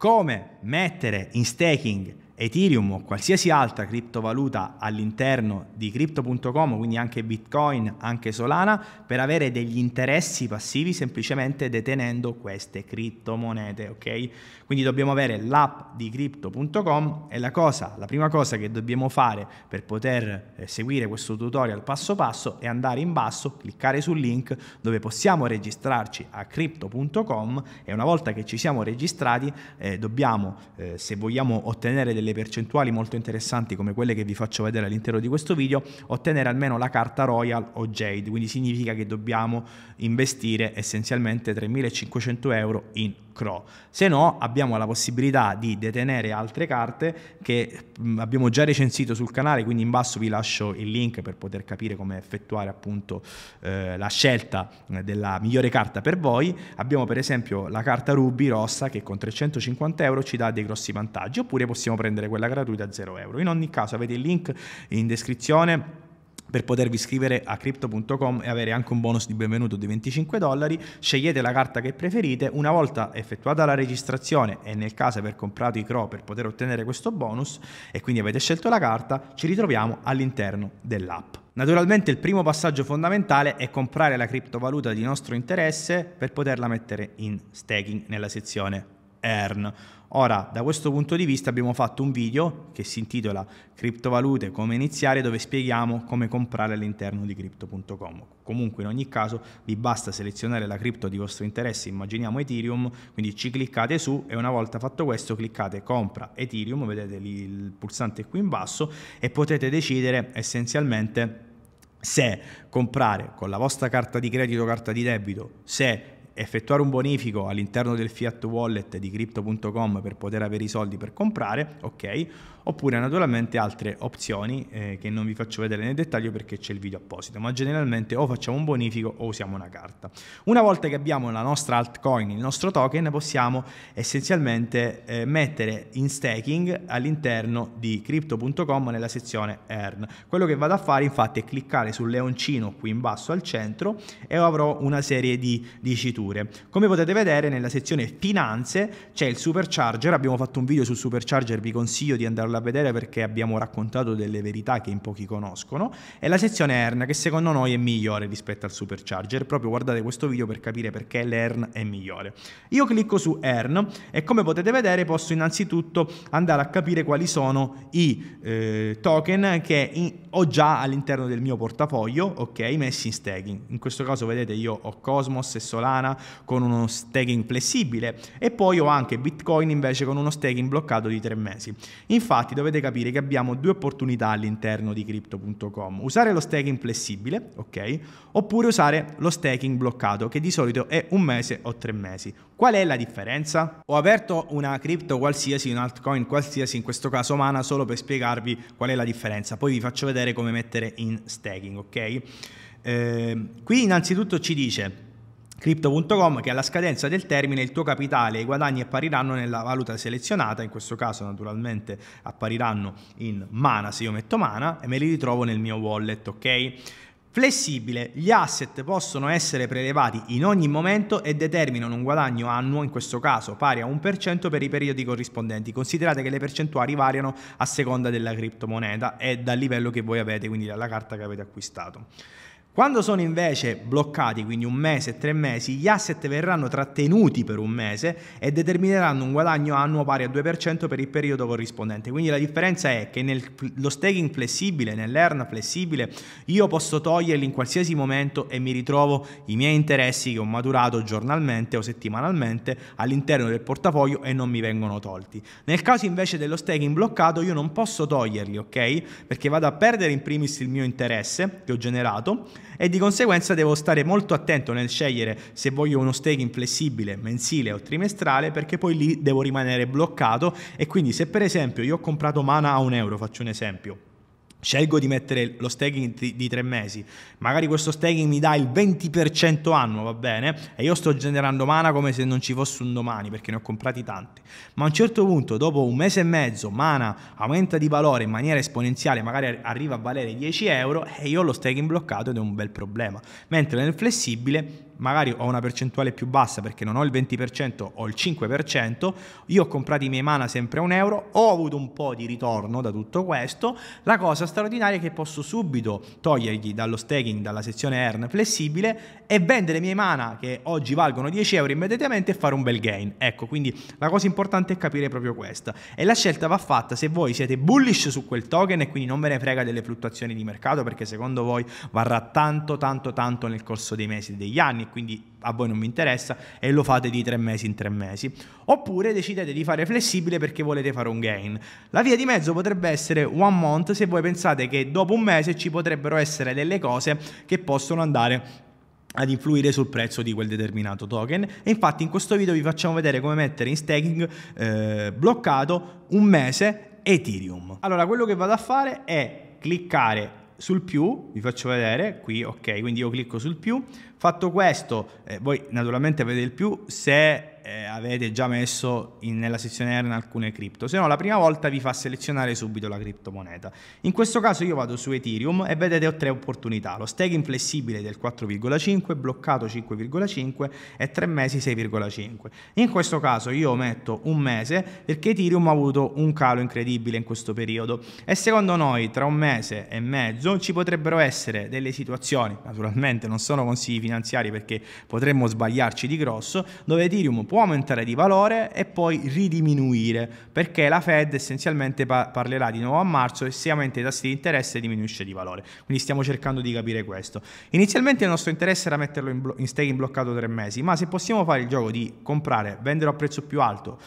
come mettere in staking Ethereum o qualsiasi altra criptovaluta all'interno di crypto.com, quindi anche Bitcoin, anche Solana, per avere degli interessi passivi semplicemente detenendo queste criptomonete, ok? Quindi dobbiamo avere l'app di crypto.com e la cosa, la prima cosa che dobbiamo fare per poter eh, seguire questo tutorial passo passo è andare in basso, cliccare sul link dove possiamo registrarci a crypto.com e una volta che ci siamo registrati eh, dobbiamo eh, se vogliamo ottenere delle delle percentuali molto interessanti come quelle che vi faccio vedere all'interno di questo video, ottenere almeno la carta Royal o Jade, quindi significa che dobbiamo investire essenzialmente 3.500 euro in Crow. Se no, abbiamo la possibilità di detenere altre carte che mm, abbiamo già recensito sul canale, quindi in basso vi lascio il link per poter capire come effettuare appunto eh, la scelta eh, della migliore carta per voi. Abbiamo per esempio la carta Ruby rossa che con 350 euro ci dà dei grossi vantaggi, oppure possiamo prendere quella gratuita a 0 euro. In ogni caso avete il link in descrizione per potervi iscrivere a crypto.com e avere anche un bonus di benvenuto di 25 dollari. Scegliete la carta che preferite, una volta effettuata la registrazione e nel caso aver comprato i CRO per poter ottenere questo bonus e quindi avete scelto la carta, ci ritroviamo all'interno dell'app. Naturalmente il primo passaggio fondamentale è comprare la criptovaluta di nostro interesse per poterla mettere in staking nella sezione earn. Ora, da questo punto di vista abbiamo fatto un video che si intitola Criptovalute, come iniziare, dove spieghiamo come comprare all'interno di crypto.com. Comunque, in ogni caso, vi basta selezionare la cripto di vostro interesse, immaginiamo Ethereum, quindi ci cliccate su e una volta fatto questo cliccate compra Ethereum, vedete lì il pulsante qui in basso e potete decidere essenzialmente se comprare con la vostra carta di credito o carta di debito, se effettuare un bonifico all'interno del fiat wallet di crypto.com per poter avere i soldi per comprare, ok, oppure naturalmente altre opzioni eh, che non vi faccio vedere nel dettaglio perché c'è il video apposito, ma generalmente o facciamo un bonifico o usiamo una carta. Una volta che abbiamo la nostra altcoin, il nostro token, possiamo essenzialmente eh, mettere in staking all'interno di crypto.com nella sezione earn. Quello che vado a fare infatti è cliccare sul leoncino qui in basso al centro e avrò una serie di diciture misure. Come potete vedere nella sezione finanze c'è il supercharger, abbiamo fatto un video sul supercharger, vi consiglio di andarlo a vedere perché abbiamo raccontato delle verità che in pochi conoscono, e la sezione earn che secondo noi è migliore rispetto al supercharger, proprio guardate questo video per capire perché l'earn è migliore. Io clicco su earn e come potete vedere posso innanzitutto andare a capire quali sono i eh, token che in, ho già all'interno del mio portafoglio, ok, messi in staking. In questo caso vedete io ho Cosmos e Solana, Solana con uno staking flessibile e poi ho anche Bitcoin invece con uno staking bloccato di tre mesi. Infatti dovete capire che abbiamo due opportunità all'interno di crypto.com, usare lo staking flessibile, ok? Oppure usare lo staking bloccato che di solito è un mese o tre mesi. Qual è la differenza? Ho aperto una cripto qualsiasi, un altcoin qualsiasi, in questo caso Mana, solo per spiegarvi qual è la differenza. Poi vi faccio vedere come mettere in staking, ok? Eh, qui innanzitutto ci dice Crypto.com che alla scadenza del termine il tuo capitale e i guadagni appariranno nella valuta selezionata, in questo caso naturalmente appariranno in mana se io metto mana e me li ritrovo nel mio wallet, ok? Flessibile, gli asset possono essere prelevati in ogni momento e determinano un guadagno annuo, in questo caso pari a 1% per i periodi corrispondenti. Considerate che le percentuali variano a seconda della criptomoneta e dal livello che voi avete, quindi dalla carta che avete acquistato. Quando sono invece bloccati, quindi un mese, tre mesi, gli asset verranno trattenuti per un mese e determineranno un guadagno annuo pari al 2% per il periodo corrispondente. Quindi la differenza è che nello staking flessibile, nell'earn flessibile, io posso toglierli in qualsiasi momento e mi ritrovo i miei interessi che ho maturato giornalmente o settimanalmente all'interno del portafoglio e non mi vengono tolti. Nel caso invece dello staking bloccato io non posso toglierli, ok? Perché vado a perdere in primis il mio interesse che ho generato e di conseguenza devo stare molto attento nel scegliere se voglio uno staking flessibile, mensile o trimestrale perché poi lì devo rimanere bloccato e quindi se per esempio io ho comprato mana a un euro, faccio un esempio, scelgo di mettere lo staking di tre mesi, magari questo staking mi dà il 20% annuo, va bene? E io sto generando mana come se non ci fosse un domani, perché ne ho comprati tanti. Ma a un certo punto, dopo un mese e mezzo, mana aumenta di valore in maniera esponenziale, magari arriva a valere 10 euro, e io ho lo staking bloccato ed è un bel problema. Mentre nel flessibile magari ho una percentuale più bassa perché non ho il 20%, ho il 5%, io ho comprato i miei mana sempre a un euro, ho avuto un po' di ritorno da tutto questo, la cosa straordinaria è che posso subito togliergli dallo staking, dalla sezione earn flessibile e vendere i miei mana che oggi valgono 10 euro immediatamente e fare un bel gain. Ecco, quindi la cosa importante è capire proprio questa. E la scelta va fatta se voi siete bullish su quel token e quindi non ve ne frega delle fluttuazioni di mercato perché secondo voi varrà tanto tanto tanto nel corso dei mesi e degli anni quindi a voi non vi interessa e lo fate di tre mesi in tre mesi. Oppure decidete di fare flessibile perché volete fare un gain. La via di mezzo potrebbe essere one month se voi pensate che dopo un mese ci potrebbero essere delle cose che possono andare ad influire sul prezzo di quel determinato token e infatti in questo video vi facciamo vedere come mettere in staking eh, bloccato un mese Ethereum. Allora quello che vado a fare è cliccare sul più, vi faccio vedere qui, ok, quindi io clicco sul più, Fatto questo, eh, voi naturalmente avete il più se eh, avete già messo in, nella sezione R alcune cripto, se no la prima volta vi fa selezionare subito la criptomoneta. In questo caso io vado su Ethereum e vedete ho tre opportunità, lo stake inflessibile del 4,5, bloccato 5,5 e tre mesi 6,5. In questo caso io metto un mese perché Ethereum ha avuto un calo incredibile in questo periodo e secondo noi tra un mese e mezzo ci potrebbero essere delle situazioni, naturalmente non sono consigli finanziari perché potremmo sbagliarci di grosso, dove Ethereum può aumentare di valore e poi ridiminuire, perché la Fed essenzialmente pa- parlerà di nuovo a marzo e se aumenta i tassi di interesse diminuisce di valore. Quindi stiamo cercando di capire questo. Inizialmente il nostro interesse era metterlo in, blo- in staking bloccato tre mesi, ma se possiamo fare il gioco di comprare, vendere a prezzo più alto,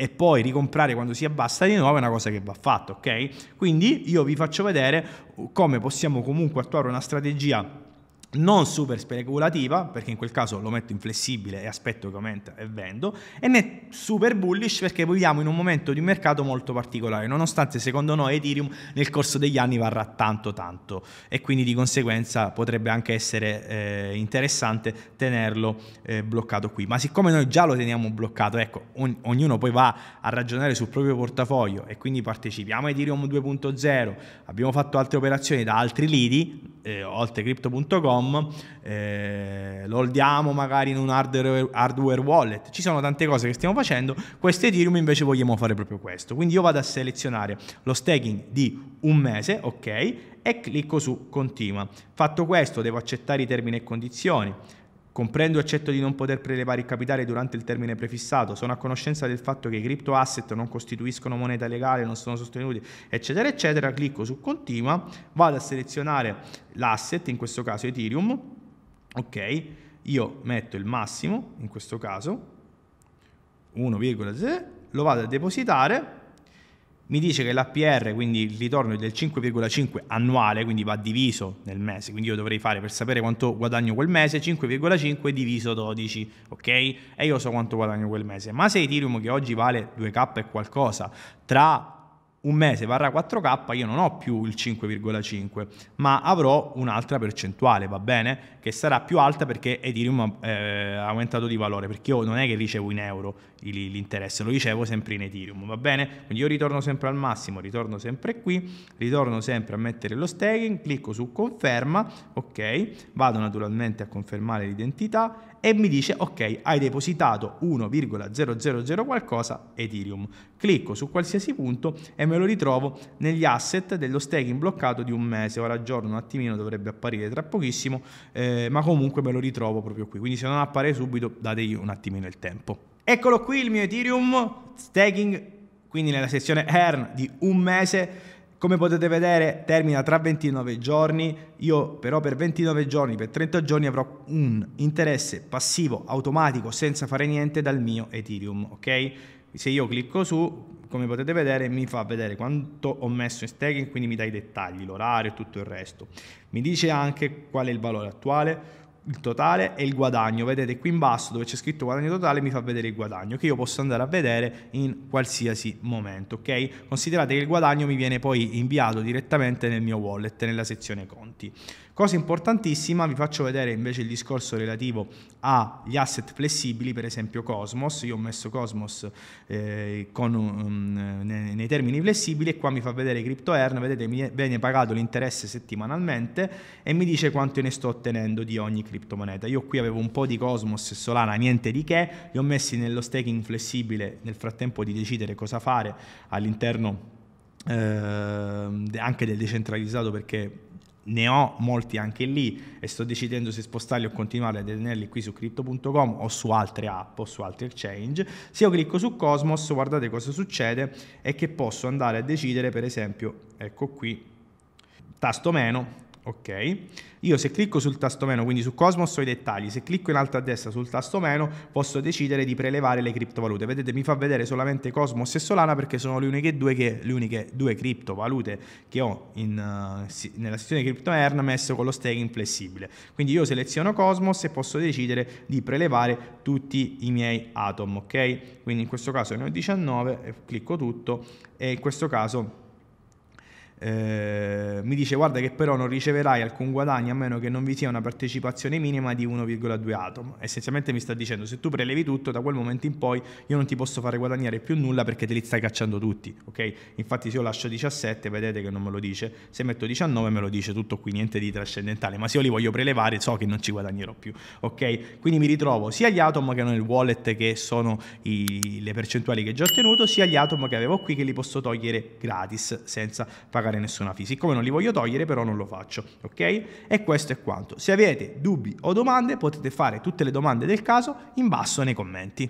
e poi ricomprare quando si abbassa di nuovo è una cosa che va fatta, ok? Quindi io vi faccio vedere uh, come possiamo comunque attuare una strategia non super speculativa, perché in quel caso lo metto in flessibile e aspetto che aumenta e vendo, e né super bullish perché viviamo in un momento di mercato molto particolare, nonostante secondo noi Ethereum nel corso degli anni varrà tanto tanto e quindi di conseguenza potrebbe anche essere eh, interessante tenerlo eh, bloccato qui. Ma siccome noi già lo teniamo bloccato, ecco, on- ognuno poi va a ragionare sul proprio portafoglio e quindi partecipiamo a Ethereum 2.0, abbiamo fatto altre operazioni da altri lidi, eh, oltre crypto.com, Amazon.com, eh, lo holdiamo magari in un hardware, hardware, wallet, ci sono tante cose che stiamo facendo, questo Ethereum invece vogliamo fare proprio questo, quindi io vado a selezionare lo staking di un mese, ok, e clicco su continua. Fatto questo devo accettare i termini e condizioni, Comprendo e accetto di non poter prelevare il capitale durante il termine prefissato, sono a conoscenza del fatto che i crypto asset non costituiscono moneta legale, non sono sostenuti, eccetera, eccetera. Clicco su continua, vado a selezionare l'asset, in questo caso Ethereum, ok, io metto il massimo, in questo caso 1,0, lo vado a depositare mi dice che l'APR, quindi il ritorno è del 5,5 annuale, quindi va diviso nel mese, quindi io dovrei fare per sapere quanto guadagno quel mese 5,5 diviso 12, ok? E io so quanto guadagno quel mese. Ma se Ethereum che oggi vale 2k e qualcosa, tra un mese varrà 4K, io non ho più il 5,5, ma avrò un'altra percentuale, va bene? Che sarà più alta perché Ethereum eh, ha eh, aumentato di valore, perché io non è che ricevo in euro l'interesse, lo ricevo sempre in Ethereum, va bene? Quindi io ritorno sempre al massimo, ritorno sempre qui, ritorno sempre a mettere lo staking, clicco su conferma, ok? Vado naturalmente a confermare l'identità e mi dice ok hai depositato 1,000 qualcosa Ethereum. Clicco su qualsiasi punto e me lo ritrovo negli asset dello staking bloccato di un mese, ora aggiorno un attimino dovrebbe apparire tra pochissimo, eh, ma comunque me lo ritrovo proprio qui, quindi se non appare subito dategli un attimino il tempo. Eccolo qui il mio Ethereum staking, quindi nella sezione earn di un mese come potete vedere termina tra 29 giorni, io però per 29 giorni, per 30 giorni avrò un interesse passivo automatico senza fare niente dal mio Ethereum, ok? Se io clicco su, come potete vedere mi fa vedere quanto ho messo in staking, quindi mi dà i dettagli, l'orario e tutto il resto. Mi dice anche qual è il valore attuale, il totale e il guadagno. Vedete qui in basso dove c'è scritto guadagno totale mi fa vedere il guadagno che io posso andare a vedere in qualsiasi momento, ok? Considerate che il guadagno mi viene poi inviato direttamente nel mio wallet, nella sezione conti. Cosa importantissima, vi faccio vedere invece il discorso relativo agli asset flessibili, per esempio Cosmos, io ho messo Cosmos eh, con, um, mm, nei, nei, termini flessibili e qua mi fa vedere CryptoEarn, vedete mi viene pagato l'interesse settimanalmente e mi dice quanto ne sto ottenendo di ogni criptomoneta. Io qui avevo un po' di Cosmos e Solana, niente di che, li ho messi nello staking flessibile nel frattempo di decidere cosa fare all'interno eh, anche del decentralizzato perché ne ho molti anche lì e sto decidendo se spostarli o continuare a tenerli qui su crypto.com o su altre app o su altri exchange. Se io clicco su Cosmos, guardate cosa succede è che posso andare a decidere, per esempio, ecco qui, tasto meno, ok? Io se clicco sul tasto meno, quindi su Cosmos ho i dettagli, se clicco in alto a destra sul tasto meno posso decidere di prelevare le criptovalute, vedete mi fa vedere solamente Cosmos e Solana perché sono le uniche due, che, le uniche due criptovalute che ho in, uh, nella sezione cripto earn messo con lo staking flessibile, quindi io seleziono Cosmos e posso decidere di prelevare tutti i miei Atom, ok? Quindi in questo caso ne ho 19, clicco tutto e in questo caso eh, mi dice guarda che però non riceverai alcun guadagno a meno che non vi sia una partecipazione minima di 1,2 atom. Essenzialmente mi sta dicendo se tu prelevi tutto da quel momento in poi io non ti posso fare guadagnare più nulla perché te li stai cacciando tutti, ok? Infatti se io lascio 17 vedete che non me lo dice, se metto 19 me lo dice tutto qui, niente di trascendentale, ma se io li voglio prelevare so che non ci guadagnerò più, ok? Quindi mi ritrovo sia gli atom che hanno il wallet che sono i, le percentuali che ho già ottenuto, sia gli atom che avevo qui che li posso togliere gratis senza pagare cagare nessuna fisi. Siccome non li voglio togliere, però non lo faccio, ok? E questo è quanto. Se avete dubbi o domande, potete fare tutte le domande del caso in basso nei commenti.